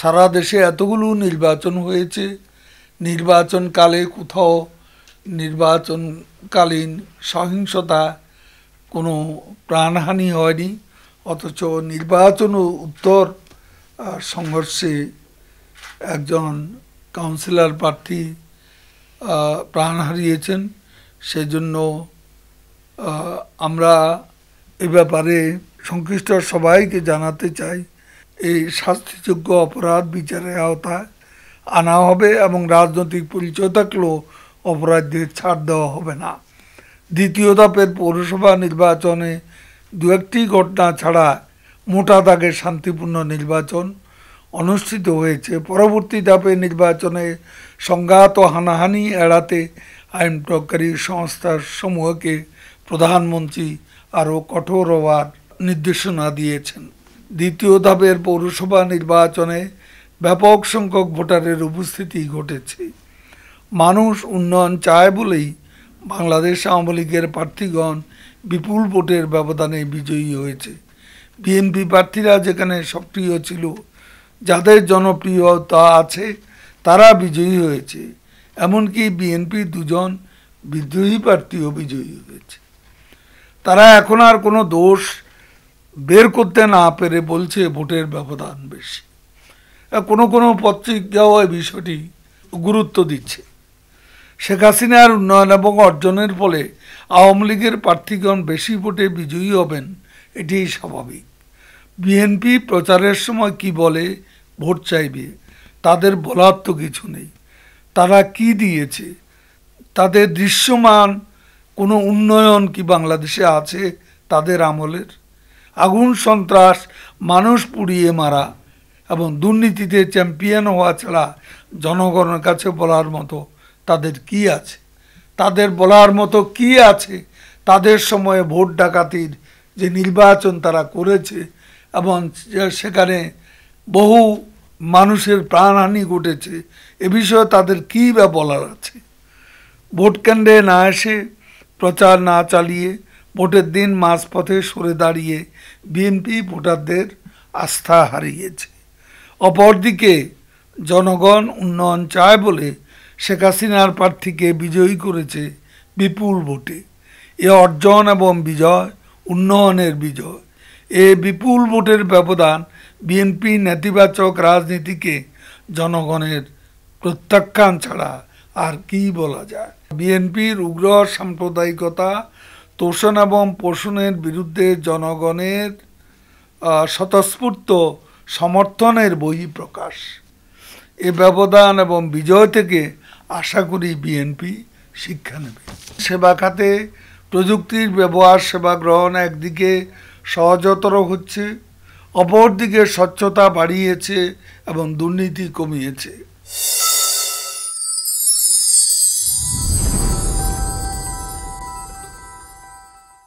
সারা দেশে এতগুলো নির্বাচন হয়েছে নির্বাচনকালে কোথাও নির্বাচনকালীন সহিংসতা কোনো প্রাণহানি হয়নি অথচ নির্বাচন উত্তর সংঘর্ষে একজন কাউন্সিলর প্রার্থী প্রাণ হারিয়েছেন সেজন্য আমরা এ ব্যাপারে সংশ্লিষ্ট সবাইকে জানাতে চাই এই শাস্তিযোগ্য অপরাধ বিচারের আওতায় আনা হবে এবং রাজনৈতিক পরিচয় থাকলেও অপরাধীদের ছাড় দেওয়া হবে না দ্বিতীয় ধাপের পৌরসভা নির্বাচনে দু একটি ঘটনা ছাড়া মোটা দাগে শান্তিপূর্ণ নির্বাচন অনুষ্ঠিত হয়েছে পরবর্তী ধাপে নির্বাচনে সংঘাত ও হানাহানি এড়াতে আইন প্রয়োগকারী সংস্থার সমূহকে প্রধানমন্ত্রী আরও কঠোর হওয়ার নির্দেশনা দিয়েছেন দ্বিতীয় ধাপের পৌরসভা নির্বাচনে ব্যাপক সংখ্যক ভোটারের উপস্থিতি ঘটেছে মানুষ উন্নয়ন চায় বলেই বাংলাদেশ আওয়ামী লীগের প্রার্থীগণ বিপুল ভোটের ব্যবধানে বিজয়ী হয়েছে বিএনপি প্রার্থীরা যেখানে সক্রিয় ছিল যাদের জনপ্রিয়তা আছে তারা বিজয়ী হয়েছে এমনকি বিএনপি দুজন বিদ্রোহী প্রার্থীও বিজয়ী হয়েছে তারা এখন আর কোনো দোষ বের করতে না পেরে বলছে ভোটের ব্যবধান বেশি কোনো কোনো পত্রিকাও এই বিষয়টি গুরুত্ব দিচ্ছে শেখ হাসিনার উন্নয়ন এবং অর্জনের ফলে আওয়ামী লীগের প্রার্থীগণ বেশি ভোটে বিজয়ী হবেন এটি স্বাভাবিক বিএনপি প্রচারের সময় কি বলে ভোট চাইবে তাদের বলার তো কিছু নেই তারা কি দিয়েছে তাদের দৃশ্যমান কোনো উন্নয়ন কি বাংলাদেশে আছে তাদের আমলের আগুন সন্ত্রাস মানুষ পুড়িয়ে মারা এবং দুর্নীতিতে চ্যাম্পিয়ন হওয়া ছাড়া জনগণের কাছে বলার মতো তাদের কি আছে তাদের বলার মতো কি আছে তাদের সময়ে ভোট ডাকাতির যে নির্বাচন তারা করেছে এবং সেখানে বহু মানুষের প্রাণহানি ঘটেছে এ বিষয়ে তাদের কী বা বলার আছে ভোট কেন্দ্রে না এসে প্রচার না চালিয়ে ভোটের দিন মাঝপথে সরে দাঁড়িয়ে বিএনপি ভোটারদের আস্থা হারিয়েছে অপরদিকে জনগণ উন্নয়ন চায় বলে শেখ হাসিনার প্রার্থীকে বিজয়ী করেছে বিপুল ভোটে এ অর্জন এবং বিজয় উন্নয়নের বিজয় এ বিপুল ভোটের ব্যবধান বিএনপি নেতিবাচক রাজনীতিকে জনগণের প্রত্যাখ্যান ছাড়া আর কি বলা যায় বিএনপির উগ্র সাম্প্রদায়িকতা তোষণ এবং পোষণের বিরুদ্ধে জনগণের স্বতঃস্ফূর্ত সমর্থনের প্রকাশ এ ব্যবধান এবং বিজয় থেকে আশা করি বিএনপি শিক্ষা নেবে সেবা খাতে প্রযুক্তির ব্যবহার সেবা গ্রহণ একদিকে সহজতর হচ্ছে অপরদিকে স্বচ্ছতা বাড়িয়েছে এবং দুর্নীতি কমিয়েছে